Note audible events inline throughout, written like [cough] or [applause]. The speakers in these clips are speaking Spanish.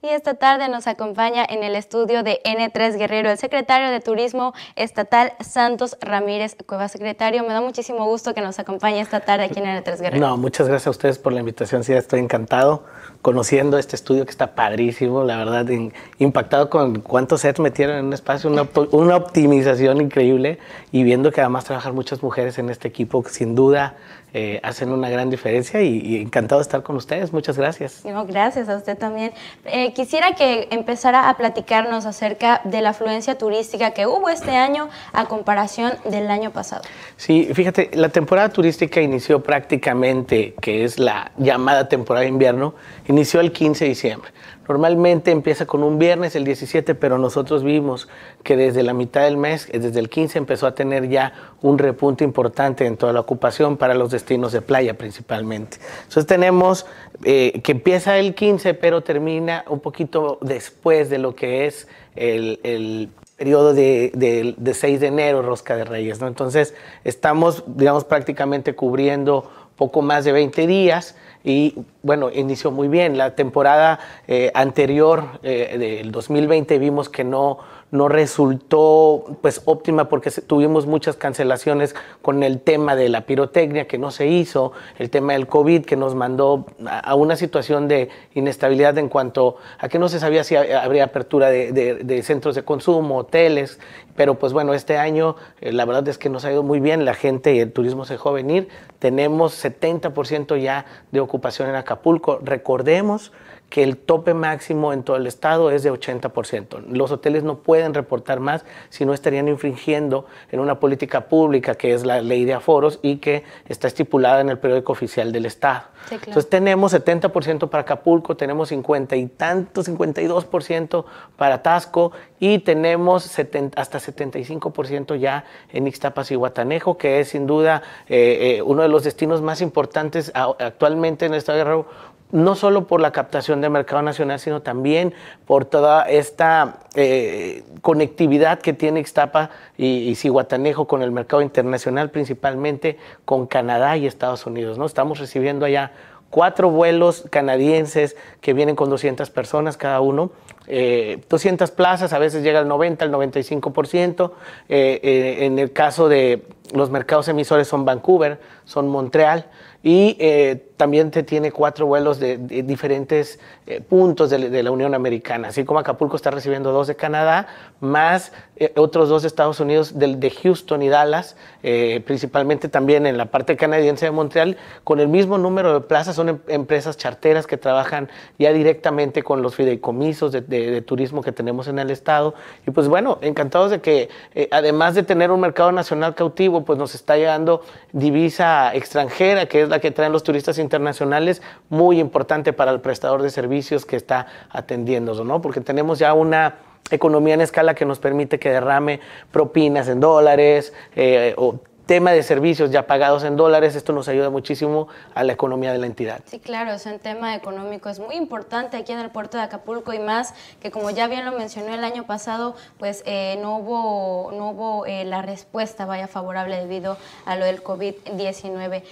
Y esta tarde nos acompaña en el estudio de N3 Guerrero el secretario de Turismo Estatal Santos Ramírez Cueva. Secretario, me da muchísimo gusto que nos acompañe esta tarde aquí en N3 Guerrero. No, muchas gracias a ustedes por la invitación. Sí, estoy encantado conociendo este estudio que está padrísimo, la verdad, impactado con cuántos sets metieron en un espacio, una, optimización increíble y viendo que además trabajan muchas mujeres en este equipo, sin duda eh, hacen una gran diferencia y, encantado de estar con ustedes. Muchas gracias. No, gracias a usted también. Eh, quisiera que empezara a platicarnos acerca de la afluencia turística que hubo este año a comparación del año pasado. Sí, fíjate, la temporada turística inició prácticamente, que es la llamada temporada de invierno, inició el 15 de diciembre. Normalmente empieza con un viernes, el 17, pero nosotros vimos que desde la mitad del mes, eh, desde el 15, empezó a tener ya un repunte importante en toda la ocupación para los destinos de playa principalmente. Entonces tenemos eh, que empieza el 15, pero termina poquito después de lo que es el, periodo de, 6 de enero, Rosca de Reyes. ¿no? Entonces, estamos, digamos, prácticamente cubriendo poco más de 20 días y bueno, inició muy bien. La temporada eh, anterior eh, del 2020 vimos que no no resultó pues óptima porque tuvimos muchas cancelaciones con el tema de la pirotecnia que no se hizo, el tema del COVID que nos mandó a una situación de inestabilidad en cuanto a que no se sabía si habría apertura de, centros de consumo, hoteles, pero pues bueno, este año eh, la verdad es que nos ha ido muy bien, la gente y el turismo se dejó venir, tenemos 70% ya de ocupación en Acapulco, recordemos que el tope máximo en todo el estado es de 80%. Los hoteles no pueden reportar más si no estarían infringiendo en una política pública que es la ley de aforos y que está estipulada en el periódico oficial del estado. Entonces tenemos 70% para Acapulco, tenemos 50 y tanto, 52% para Tasco y tenemos hasta 75% ya en Ixtapas y Guatanejo, que es sin duda eh, eh, uno de los destinos más importantes actualmente en el estado de no solo por la captación del mercado nacional, sino también por toda esta eh, conectividad que tiene Xtapa y, y con el mercado internacional, principalmente con Canadá y Estados Unidos. ¿no? Estamos recibiendo allá cuatro vuelos canadienses que vienen con 200 personas cada uno, 200 eh, plazas, a veces llega al 90, al 95%. Eh, en el caso de los mercados emisores son Vancouver, son Montreal y eh, también te tiene cuatro vuelos de, diferentes eh, puntos de, la Unión Americana, así como Acapulco está recibiendo dos de Canadá, más eh, otros dos de Estados Unidos, del de Houston y Dallas, principalmente también en la parte canadiense de Montreal, con el mismo número de plazas, son em, empresas charteras que trabajan ya directamente con los fideicomisos de, de, turismo que tenemos en el estado. Y pues bueno, encantados de que además de tener un mercado nacional cautivo, pues nos está llegando divisa extranjera, que es la que traen los turistas internacionales, muy importante para el prestador de servicios que está atendiéndonos, ¿no? Porque tenemos ya una economía en escala que nos permite que derrame propinas en dólares eh, o tema de servicios ya pagados en dólares, esto nos ayuda muchísimo a la economía de la entidad. Sí, claro, es un tema económico, es muy importante aquí en el puerto de Acapulco y más que como ya bien lo mencionó el año pasado, pues eh, no hubo, no hubo eh, la respuesta vaya favorable debido a lo del COVID-19.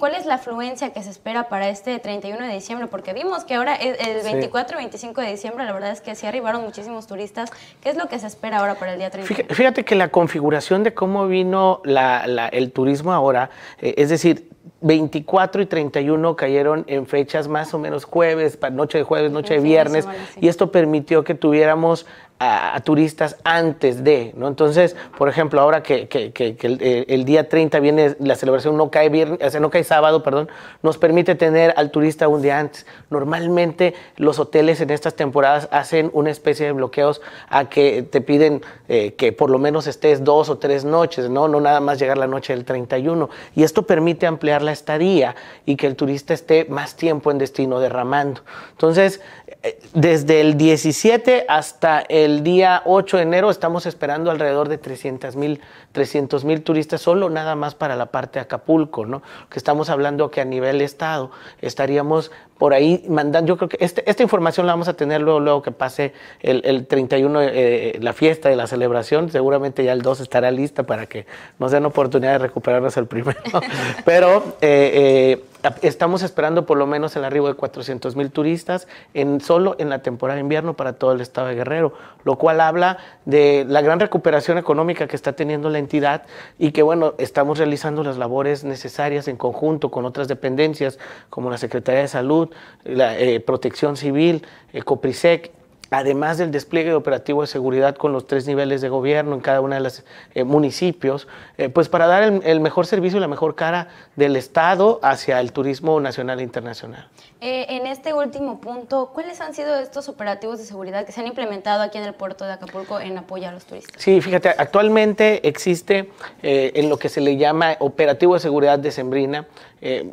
¿Cuál es la afluencia que se espera para este 31 de diciembre? Porque vimos que ahora el 24, y 25 de diciembre, la verdad es que sí arribaron muchísimos turistas. ¿Qué es lo que se espera ahora para el día 31? Fíjate que la configuración de cómo vino el turismo ahora, eh, es decir, 24 y 31 cayeron en fechas más o menos jueves, noche de jueves, noche de viernes, y esto permitió que tuviéramos a, turistas antes de, ¿no? Entonces, por ejemplo, ahora que, que, eh, el, día 30 viene la celebración, no cae, viernes, no cae sábado, perdón, nos permite tener al turista un día antes. Normalmente los hoteles en estas temporadas hacen una especie de bloqueos a que te piden eh, que por lo menos estés dos o tres noches, ¿no? No nada más llegar la noche del 31. Y esto permite ampliar la estadía y que el turista esté más tiempo en destino derramando. Entonces, eh, desde el 17 hasta el el día 8 de enero estamos esperando alrededor de 300 mil 300, turistas solo nada más para la parte de Acapulco, ¿no? Que estamos hablando que a nivel estado estaríamos por ahí mandando, yo creo que este, esta información la vamos a tener luego, luego que pase el, 31, eh, la fiesta de la celebración, seguramente ya el 2 estará lista para que nos den oportunidad de recuperarnos el primero. [laughs] Pero eh, eh, Estamos esperando por lo menos el arribo de 400 mil turistas en, solo en la temporada de invierno para todo el estado de Guerrero, lo cual habla de la gran recuperación económica que está teniendo la entidad y que, bueno, estamos realizando las labores necesarias en conjunto con otras dependencias como la Secretaría de Salud, la eh, Protección Civil, eh, Coprisec además del despliegue de operativo de seguridad con los tres niveles de gobierno en cada uno de los eh, municipios, eh, pues para dar el, mejor servicio y la mejor cara del Estado hacia el turismo nacional e internacional. Eh, en este último punto, ¿cuáles han sido estos operativos de seguridad que se han implementado aquí en el puerto de Acapulco en apoyo a los turistas? Sí, fíjate, actualmente existe en lo que se le llama operativo de seguridad de Sembrina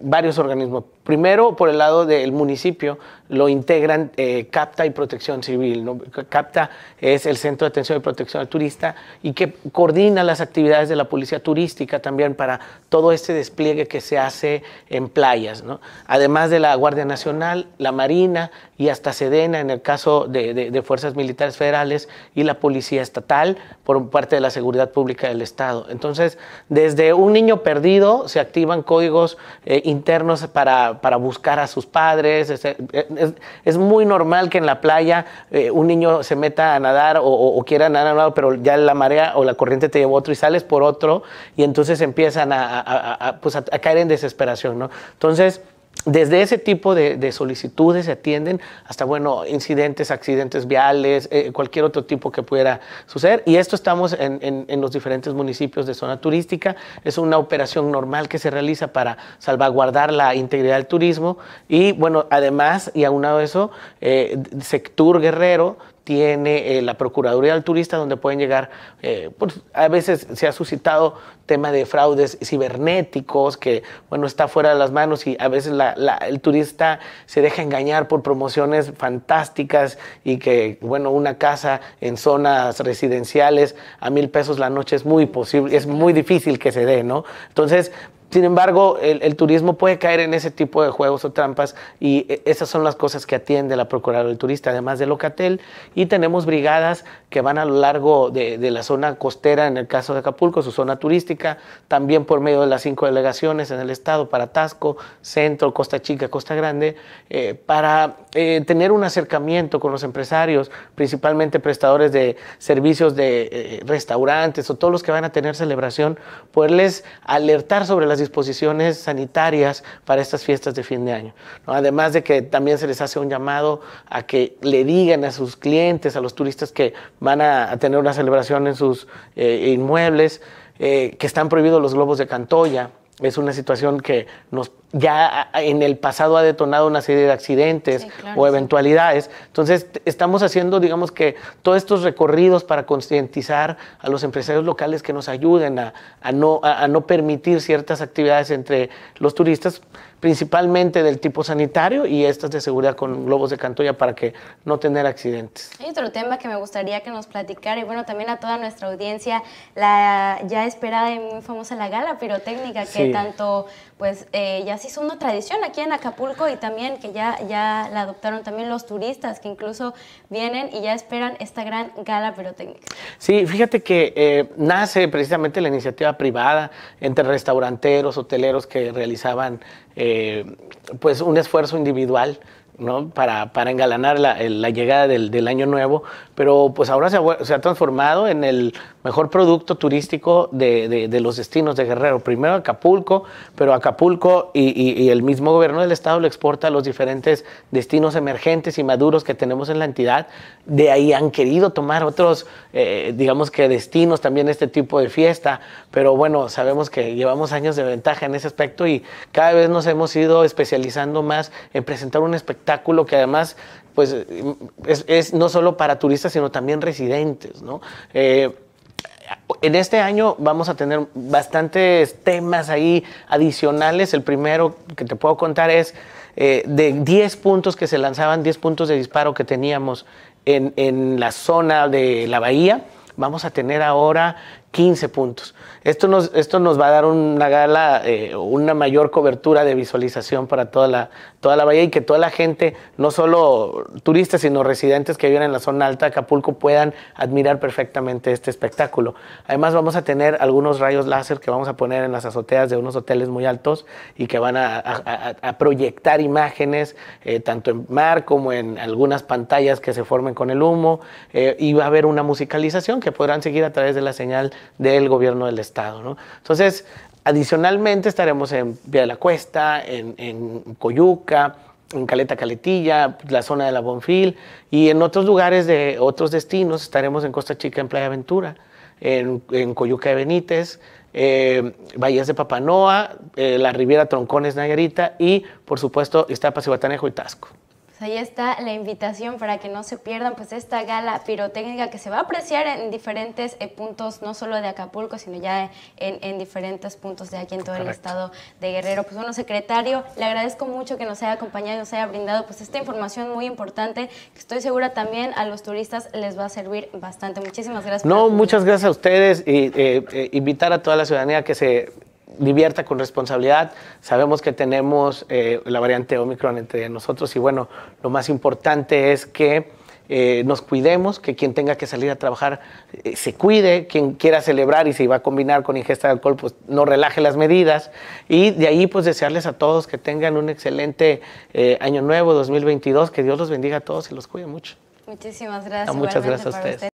varios organismos. Primero, por el lado del municipio, lo integran eh, CAPTA y Protección Civil. CAPTA es el Centro de Atención y Protección al Turista y que coordina las actividades de la Policía Turística también para todo este despliegue que se hace en playas. Además de la Guardia Nacional, la Marina, y hasta Sedena en el caso de, fuerzas militares federales y la policía estatal por parte de la seguridad pública del Estado. Entonces, desde un niño perdido se activan códigos eh, internos para, buscar a sus padres. Este, es, muy normal que en la playa eh, un niño se meta a nadar o, quiera nadar a un lado, pero ya la marea o la corriente te llevó otro y sales por otro y entonces empiezan a, pues, caer en desesperación. ¿no? Entonces, desde ese tipo de, solicitudes se atienden hasta, bueno, incidentes, accidentes viales, eh, cualquier otro tipo que pudiera suceder. Y esto estamos en, los diferentes municipios de zona turística. Es una operación normal que se realiza para salvaguardar la integridad del turismo. Y bueno, además, y aunado a eso, eh, sector Guerrero tiene eh, la Procuraduría del Turista, donde pueden llegar, eh, pues, a veces se ha suscitado tema de fraudes cibernéticos, que bueno, está fuera de las manos y a veces el turista se deja engañar por promociones fantásticas y que bueno, una casa en zonas residenciales a mil pesos la noche es muy posible, es muy difícil que se dé, ¿no? Entonces, sin embargo, el, turismo puede caer en ese tipo de juegos o trampas y eh, esas son las cosas que atiende la Procuraduría del Turista, además de Locatel. Y tenemos brigadas que van a lo largo de, la zona costera, en el caso de Acapulco, su zona turística, también por medio de las cinco delegaciones en el estado para Tasco, Centro, Costa Chica, Costa Grande, eh, para eh, tener un acercamiento con los empresarios, principalmente prestadores de servicios de restaurantes o todos los que van a tener celebración, poderles alertar sobre las disposiciones sanitarias para estas fiestas de fin de año. Además de que también se les hace un llamado a que le digan a sus clientes, a los turistas que van a, tener una celebración en sus eh, inmuebles, eh, que están prohibidos los globos de Cantoya. Es una situación que nos ya en el pasado ha detonado una serie de accidentes o eventualidades. Entonces, estamos haciendo, digamos que, todos estos recorridos para concientizar a los empresarios locales que nos ayuden a, no, a, no permitir ciertas actividades entre los turistas, principalmente del tipo sanitario y estas de seguridad con globos de cantoya para que no tener accidentes. Hay otro tema que me gustaría que nos platicara y bueno, también a toda nuestra audiencia, la ya esperada y muy famosa la gala pirotécnica que tanto pues eh, ya se hizo una tradición aquí en Acapulco y también que ya, ya la adoptaron también los turistas que incluso vienen y ya esperan esta gran gala pirotécnica. Sí, fíjate que eh, nace precisamente la iniciativa privada entre restauranteros, hoteleros que realizaban eh, pues un esfuerzo individual ¿no? Para, para, engalanar la, llegada del, año nuevo, pero pues ahora se ha transformado en el mejor producto turístico de, los destinos de Guerrero. Primero Acapulco, pero Acapulco y, el mismo gobierno del estado lo exporta a los diferentes destinos emergentes y maduros que tenemos en la entidad. De ahí han querido tomar otros, eh, digamos que destinos también este tipo de fiesta, pero bueno, sabemos que llevamos años de ventaja en ese aspecto y cada vez nos hemos ido especializando más en presentar un espectáculo que además pues es, no solo para turistas, sino también residentes, ¿no? Eh, en este año vamos a tener bastantes temas ahí adicionales. El primero que te puedo contar es eh, de 10 puntos que se lanzaban, 10 puntos de disparo que teníamos en, en la zona de la bahía. Vamos a tener ahora 15 puntos. Esto nos, esto nos va a dar una gala, eh, una mayor cobertura de visualización para toda la, toda la bahía y que toda la gente, no solo turistas, sino residentes que viven en la zona alta de Acapulco puedan admirar perfectamente este espectáculo. Además vamos a tener algunos rayos láser que vamos a poner en las azoteas de unos hoteles muy altos y que van a, proyectar imágenes, eh, tanto en mar como en algunas pantallas que se formen con el humo. Eh, y va a haber una musicalización que podrán seguir a través de la señal del gobierno del Estado. Entonces, adicionalmente estaremos en Vía de la Cuesta, en, Coyuca, en Caleta Caletilla, la zona de la Bonfil y en otros lugares de otros destinos estaremos en Costa Chica, en Playa Ventura, en, Coyuca de Benítez, eh, Bahías de Papanoa, eh, la Riviera Troncones Nayarita y por supuesto, Iztapas, Iguatanejo y Tasco ahí está la invitación para que no se pierdan pues esta gala pirotécnica que se va a apreciar en diferentes eh, puntos, no solo de Acapulco, sino ya en, diferentes puntos de aquí en todo el estado de Guerrero. Pues bueno, secretario, le agradezco mucho que nos haya acompañado y nos haya brindado pues esta información muy importante que estoy segura también a los turistas les va a servir bastante. Muchísimas gracias. No, muchas gracias a ustedes y eh, eh, invitar a toda la ciudadanía que se divierta con responsabilidad. Sabemos que tenemos eh, la variante Omicron entre nosotros y bueno, lo más importante es que eh, nos cuidemos, que quien tenga que salir a trabajar eh, se cuide, quien quiera celebrar y se va a combinar con ingesta de alcohol, pues no relaje las medidas. Y de ahí pues desearles a todos que tengan un excelente año nuevo 2022, que Dios los bendiga a todos y los cuide mucho. Muchísimas gracias. Ah, muchas gracias a ustedes.